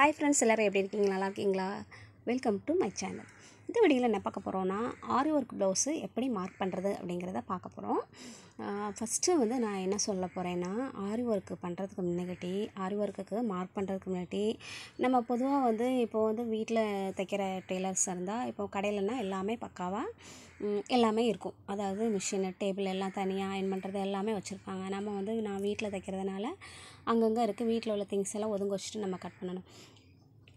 hi friends எல்லோரும் எப்படி இருக்கீங்க நல்லா இருக்கீங்களா வெல்கம் டு மை சேனல் இந்த வீடியோவில் என்ன பார்க்க போகிறோன்னா ஆரி ஒர்க் ப்ளவுஸு எப்படி மார்க் பண்ணுறது அப்படிங்கிறத பார்க்க போகிறோம் ஃபஸ்ட்டு வந்து நான் என்ன சொல்ல போகிறேன்னா ஆரி ஒர்க்கு பண்ணுறதுக்கு முன்னாடி ஆரி ஒர்க்குக்கு மார்க் பண்ணுறதுக்கு முன்னாடி நம்ம பொதுவாக வந்து இப்போது வந்து வீட்டில் தைக்கிற டெய்லர்ஸ் இருந்தால் இப்போ கடையிலனா எல்லாமே பக்காவாக எல்லாமே இருக்கும் அதாவது மிஷினு டேபிள் எல்லாம் தனியாக அயன் பண்ணுறது எல்லாமே வச்சுருப்பாங்க நம்ம வந்து நான் வீட்டில் தைக்கிறதுனால அங்கங்கே இருக்குது வீட்டில் உள்ள திங்ஸ் எல்லாம் ஒதுங்க வச்சுட்டு நம்ம கட் பண்ணணும்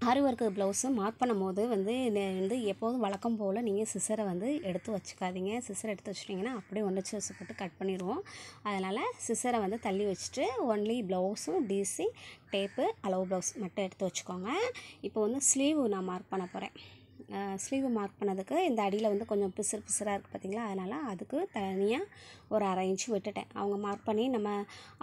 ஆரி ஒர்க்கு ப்ளவுஸு மார்க் பண்ணும் போது வந்து வந்து எப்போதும் வழக்கம் போல் நீங்கள் சிசரை வந்து எடுத்து வச்சுக்காதீங்க சிசரை எடுத்து வச்சிட்டிங்கன்னா அப்படியே ஒன்று வச்சு போட்டு கட் பண்ணிடுவோம் அதனால் சிசரை வந்து தள்ளி வச்சுட்டு ஒன்லி ப்ளவுஸும் டிசி டேப்பு அளவு ப்ளவுஸ் மட்டும் எடுத்து வச்சுக்கோங்க இப்போ வந்து ஸ்லீவ் நான் மார்க் பண்ண போகிறேன் ஸ்லீவ் மார்க் பண்ணதுக்கு இந்த அடியில் வந்து கொஞ்சம் பிசுறு பிசுறாக இருக்குது பார்த்திங்களா அதனால் அதுக்கு தனியாக ஒரு அரை இன்ச்சு விட்டுட்டேன் அவங்க மார்க் பண்ணி நம்ம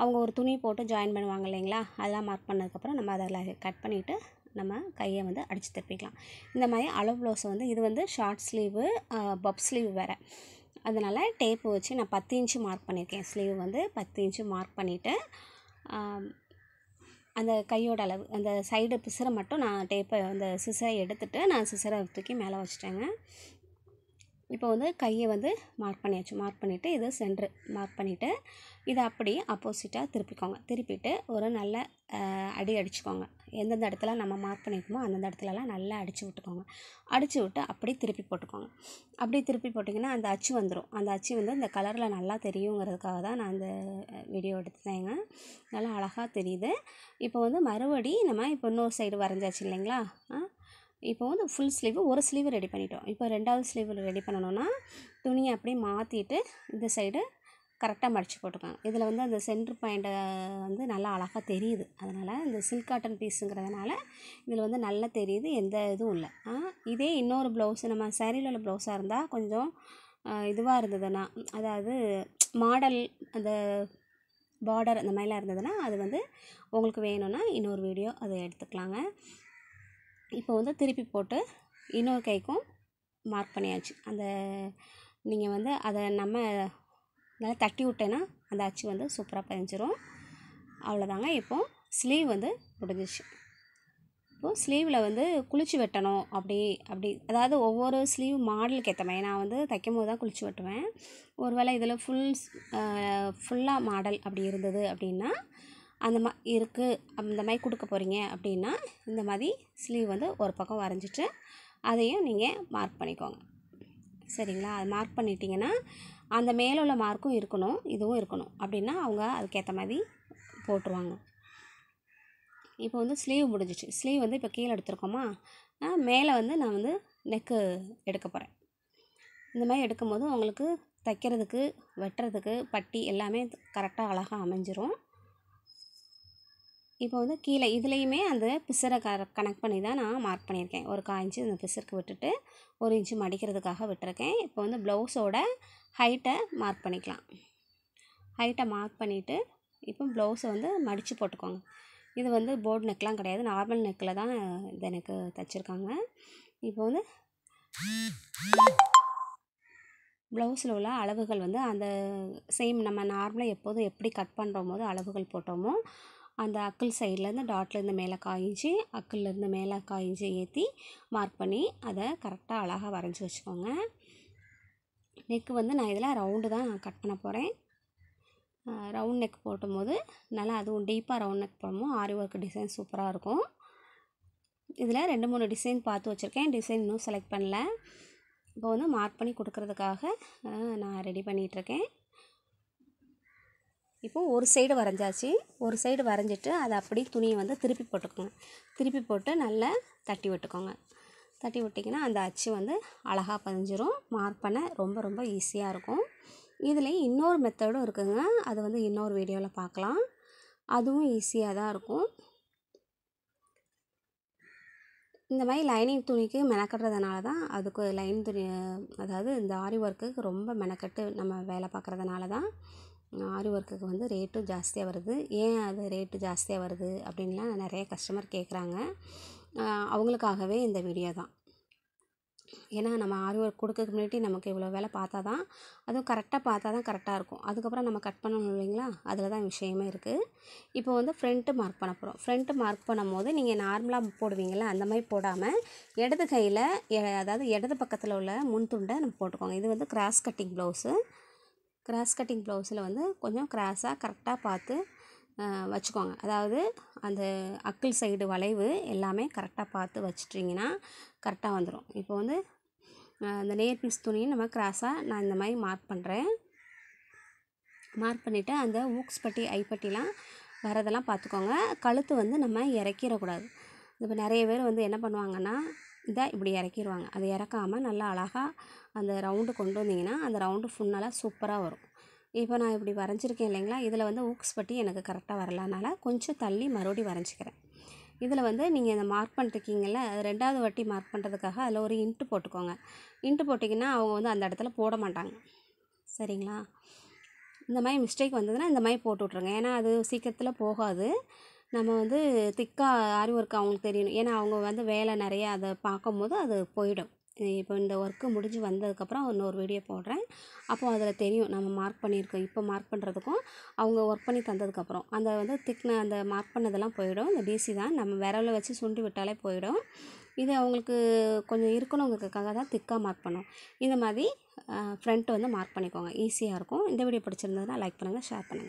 அவங்க ஒரு துணி போட்டு ஜாயின் பண்ணுவாங்க இல்லைங்களா அதெல்லாம் மார்க் பண்ணதுக்கப்புறம் நம்ம அதில் கட் பண்ணிவிட்டு நம்ம கையை வந்து அடித்து திருப்பிக்கலாம் இந்த மாதிரி அளவு ப்ளவுஸ் வந்து இது வந்து ஷார்ட் ஸ்லீவு பப் ஸ்லீவ் வேறு அதனால் டேப்பு வச்சு நான் பத்து இன்ச்சு மார்க் பண்ணியிருக்கேன் ஸ்லீவ் வந்து பத்து இன்ச்சு மார்க் பண்ணிவிட்டு அந்த கையோட அளவு அந்த சைடு பிசுரை மட்டும் நான் டேப்பை அந்த சிசரை எடுத்துகிட்டு நான் சிசரை தூக்கி மேலே வச்சுட்டேங்க இப்போ வந்து கையை வந்து மார்க் பண்ணியாச்சு மார்க் பண்ணிவிட்டு இது சென்ட்ரு மார்க் பண்ணிவிட்டு இதை அப்படியே அப்போசிட்டாக திருப்பிக்கோங்க திருப்பிட்டு ஒரு நல்ல அடி அடிச்சுக்கோங்க எந்தெந்த இடத்துல நம்ம மார்க் பண்ணியிருக்கோமோ அந்தந்த இடத்துலலாம் நல்லா அடித்து விட்டுக்கோங்க அடித்து விட்டு அப்படியே திருப்பி போட்டுக்கோங்க அப்படியே திருப்பி போட்டிங்கன்னா அந்த அச்சு வந்துடும் அந்த அச்சு வந்து இந்த கலரில் நல்லா தெரியுங்கிறதுக்காக தான் நான் அந்த வீடியோ எடுத்துட்டேங்க நல்லா அழகாக தெரியுது இப்போ வந்து மறுபடி நம்ம இப்போ இன்னொரு சைடு வரைஞ்சாச்சு இல்லைங்களா இப்போ வந்து ஃபுல் ஸ்லீவு ஒரு ஸ்லீவ் ரெடி பண்ணிட்டோம் இப்போ ரெண்டாவது ஸ்லீவ் ரெடி பண்ணணும்னா துணியை அப்படியே மாற்றிட்டு இந்த சைடு கரெக்டாக மடித்து போட்டுக்காங்க இதில் வந்து அந்த சென்ட்ரு பாயிண்ட்டை வந்து நல்லா அழகாக தெரியுது அதனால் இந்த சில்க் காட்டன் பீஸுங்கிறதுனால இதில் வந்து நல்லா தெரியுது எந்த இதுவும் இல்லை இதே இன்னொரு ப்ளவுஸு நம்ம சேரீல உள்ள ப்ளவுஸாக இருந்தால் கொஞ்சம் இதுவாக இருந்ததுன்னா அதாவது மாடல் அந்த பார்டர் அந்த மாதிரிலாம் இருந்ததுன்னா அது வந்து உங்களுக்கு வேணும்னா இன்னொரு வீடியோ அதை எடுத்துக்கலாங்க இப்போ வந்து திருப்பி போட்டு இன்னொரு கைக்கும் மார்க் பண்ணியாச்சு அந்த நீங்கள் வந்து அதை நம்ம நல்லா தட்டி விட்டேன்னா அந்த அச்சு வந்து சூப்பராக பதிஞ்சிரும் அவ்வளோதாங்க இப்போது ஸ்லீவ் வந்து முடிஞ்சிச்சு இப்போது ஸ்லீவில் வந்து குளிச்சு வெட்டணும் அப்படி அப்படி அதாவது ஒவ்வொரு ஸ்லீவ் மாடலுக்கு ஏற்ற மாதிரி நான் வந்து தைக்கும் போது தான் குளிச்சு வெட்டுவேன் ஒரு வேளை இதில் ஃபுல் ஃபுல்லாக மாடல் அப்படி இருந்தது அப்படின்னா அந்த மா இருக்குது அந்த மாதிரி கொடுக்க போகிறீங்க அப்படின்னா இந்த மாதிரி ஸ்லீவ் வந்து ஒரு பக்கம் வரைஞ்சிட்டு அதையும் நீங்கள் மார்க் பண்ணிக்கோங்க சரிங்களா அது மார்க் பண்ணிட்டீங்கன்னா அந்த மேலே உள்ள மார்க்கும் இருக்கணும் இதுவும் இருக்கணும் அப்படின்னா அவங்க அதுக்கேற்ற மாதிரி போட்டுருவாங்க இப்போ வந்து ஸ்லீவ் முடிஞ்சிச்சு ஸ்லீவ் வந்து இப்போ கீழே எடுத்துருக்கோமா நான் மேலே வந்து நான் வந்து நெக்கு எடுக்க போகிறேன் இந்த மாதிரி எடுக்கும்போது உங்களுக்கு தைக்கிறதுக்கு வெட்டுறதுக்கு பட்டி எல்லாமே கரெக்டாக அழகாக அமைஞ்சிரும் இப்போ வந்து கீழே இதுலேயுமே அந்த பிசரை க கனெக்ட் பண்ணி தான் நான் மார்க் பண்ணியிருக்கேன் ஒரு கா இன்ச்சு அந்த பிசருக்கு விட்டுட்டு ஒரு இன்ச்சு மடிக்கிறதுக்காக விட்டுருக்கேன் இப்போ வந்து ப்ளவுஸோட ஹைட்டை மார்க் பண்ணிக்கலாம் ஹைட்டை மார்க் பண்ணிவிட்டு இப்போ ப்ளவுஸை வந்து மடித்து போட்டுக்கோங்க இது வந்து போர்டு நெக்லாம் கிடையாது நார்மல் நெக்கில் தான் இது எனக்கு தைச்சிருக்காங்க இப்போ வந்து ப்ளவுஸில் உள்ள அளவுகள் வந்து அந்த சேம் நம்ம நார்மலாக எப்போதும் எப்படி கட் பண்ணுறோமோ அளவுகள் போட்டோமோ அந்த அக்கல் சைட்லேருந்து டாட்லேருந்து மேலே காய்ஞ்சி அக்கல்லேருந்து மேலே காய்ஞ்சி ஏற்றி மார்க் பண்ணி அதை கரெக்டாக அழகாக வரைஞ்சி வச்சுக்கோங்க நெக்கு வந்து நான் இதில் ரவுண்டு தான் நான் கட் பண்ண போகிறேன் ரவுண்ட் நெக் போட்டும்போது நல்லா அதுவும் டீப்பாக ரவுண்ட் நெக் போடும்போது ஆரி ஒர்க் டிசைன் சூப்பராக இருக்கும் இதில் ரெண்டு மூணு டிசைன் பார்த்து வச்சுருக்கேன் டிசைன் இன்னும் செலக்ட் பண்ணல இப்போ வந்து மார்க் பண்ணி கொடுக்குறதுக்காக நான் ரெடி பண்ணிகிட்ருக்கேன் இப்போது ஒரு சைடு வரைஞ்சாச்சு ஒரு சைடு வரைஞ்சிட்டு அதை அப்படி துணியை வந்து திருப்பி போட்டுக்கோங்க திருப்பி போட்டு நல்லா தட்டி விட்டுக்கோங்க தட்டி விட்டிங்கன்னா அந்த அச்சு வந்து அழகாக பதிஞ்சிரும் மார்க் பண்ண ரொம்ப ரொம்ப ஈஸியாக இருக்கும் இதில் இன்னொரு மெத்தடும் இருக்குதுங்க அது வந்து இன்னொரு வீடியோவில் பார்க்கலாம் அதுவும் ஈஸியாக தான் இருக்கும் இந்த மாதிரி லைனிங் துணிக்கு மெனக்கட்டுறதுனால தான் அதுக்கு லைன் துணி அதாவது இந்த ஆரி ஒர்க்குக்கு ரொம்ப மெனக்கட்டு நம்ம வேலை பார்க்குறதுனால தான் ஆரி ஒர்க்குக்கு வந்து ரேட்டும் ஜாஸ்தியாக வருது ஏன் அது ரேட்டு ஜாஸ்தியாக வருது அப்படின்லாம் நிறைய கஸ்டமர் கேட்குறாங்க அவங்களுக்காகவே இந்த வீடியோ தான் ஏன்னா நம்ம ஆரி ஒர்க் கொடுக்கறதுக்கு முன்னாடி நமக்கு இவ்வளோ வேலை பார்த்தா தான் அதுவும் கரெக்டாக பார்த்தா தான் கரெக்டாக இருக்கும் அதுக்கப்புறம் நம்ம கட் பண்ணணும் இல்லைங்களா அதில் தான் விஷயமே இருக்குது இப்போ வந்து ஃப்ரண்ட்டு மார்க் பண்ண போகிறோம் ஃப்ரண்ட்டு மார்க் பண்ணும் போது நீங்கள் நார்மலாக போடுவீங்களா அந்த மாதிரி போடாமல் இடது கையில் அதாவது இடது பக்கத்தில் உள்ள முன் துண்டை நம்ம போட்டுக்கோங்க இது வந்து cross cutting blouse cross cutting ப்ளவுஸில் வந்து கொஞ்சம் கிராஸாக கரெக்டாக பார்த்து வச்சுக்கோங்க அதாவது அந்த அக்கிள் சைடு வளைவு எல்லாமே கரெக்டாக பார்த்து வச்சிட்டிங்கன்னா கரெக்டாக வந்துடும் இப்போ வந்து அந்த நேர் பீஸ் துணியை நம்ம கிராஸாக நான் இந்த மாதிரி மார்க் பண்ணுறேன் மார்க் பண்ணிவிட்டு அந்த ஊக்ஸ் பட்டி ஐப்பட்டிலாம் வரதெல்லாம் பார்த்துக்கோங்க கழுத்து வந்து நம்ம இறக்கிடக்கூடாது இப்போ நிறைய பேர் வந்து என்ன பண்ணுவாங்கன்னா இதை இப்படி இறக்கிருவாங்க அது இறக்காமல் நல்லா அழகாக அந்த ரவுண்டு கொண்டு வந்தீங்கன்னா அந்த ரவுண்டு ஃபுல்லாக சூப்பராக வரும் இப்போ நான் இப்படி வரைஞ்சிருக்கேன் இல்லைங்களா இதில் வந்து ஊக்ஸ் பட்டி எனக்கு கரெக்டாக வரலனால கொஞ்சம் தள்ளி மறுபடி வரைஞ்சிக்கிறேன் இதில் வந்து நீங்கள் இந்த மார்க் பண்ணிருக்கீங்கல்ல ரெண்டாவது வட்டி மார்க் பண்ணுறதுக்காக அதில் ஒரு இன்ட்டு போட்டுக்கோங்க இன்ட்டு போட்டிங்கன்னா அவங்க வந்து அந்த இடத்துல போட மாட்டாங்க சரிங்களா இந்த மாதிரி மிஸ்டேக் வந்ததுன்னா இந்த மாதிரி போட்டு விட்ருங்க ஏன்னா அது சீக்கிரத்தில் போகாது நம்ம வந்து திக்காக ஆரி ஒர்க் அவங்களுக்கு தெரியணும் ஏன்னா அவங்க வந்து வேலை நிறையா அதை பார்க்கும்போது அது போயிடும் இப்போ இந்த ஒர்க்கு முடிஞ்சு வந்ததுக்கப்புறம் இன்னொரு வீடியோ போடுறேன் அப்போது அதில் தெரியும் நம்ம மார்க் பண்ணியிருக்கோம் இப்போ மார்க் பண்ணுறதுக்கும் அவங்க ஒர்க் பண்ணி தந்ததுக்கப்புறம் அந்த வந்து திக்ன அந்த மார்க் பண்ணதெல்லாம் போயிடும் இந்த டிசி தான் நம்ம விரலில் வச்சு சுண்டி விட்டாலே போயிடும் இது அவங்களுக்கு கொஞ்சம் இருக்கணுங்கிறதுக்காக தான் திக்காக மார்க் பண்ணும் இந்த மாதிரி ஃப்ரண்ட் வந்து மார்க் பண்ணிக்கோங்க ஈஸியாக இருக்கும் இந்த வீடியோ பிடிச்சிருந்ததுன்னா லைக் பண்ணுங்கள் ஷேர் பண்ணுங்கள்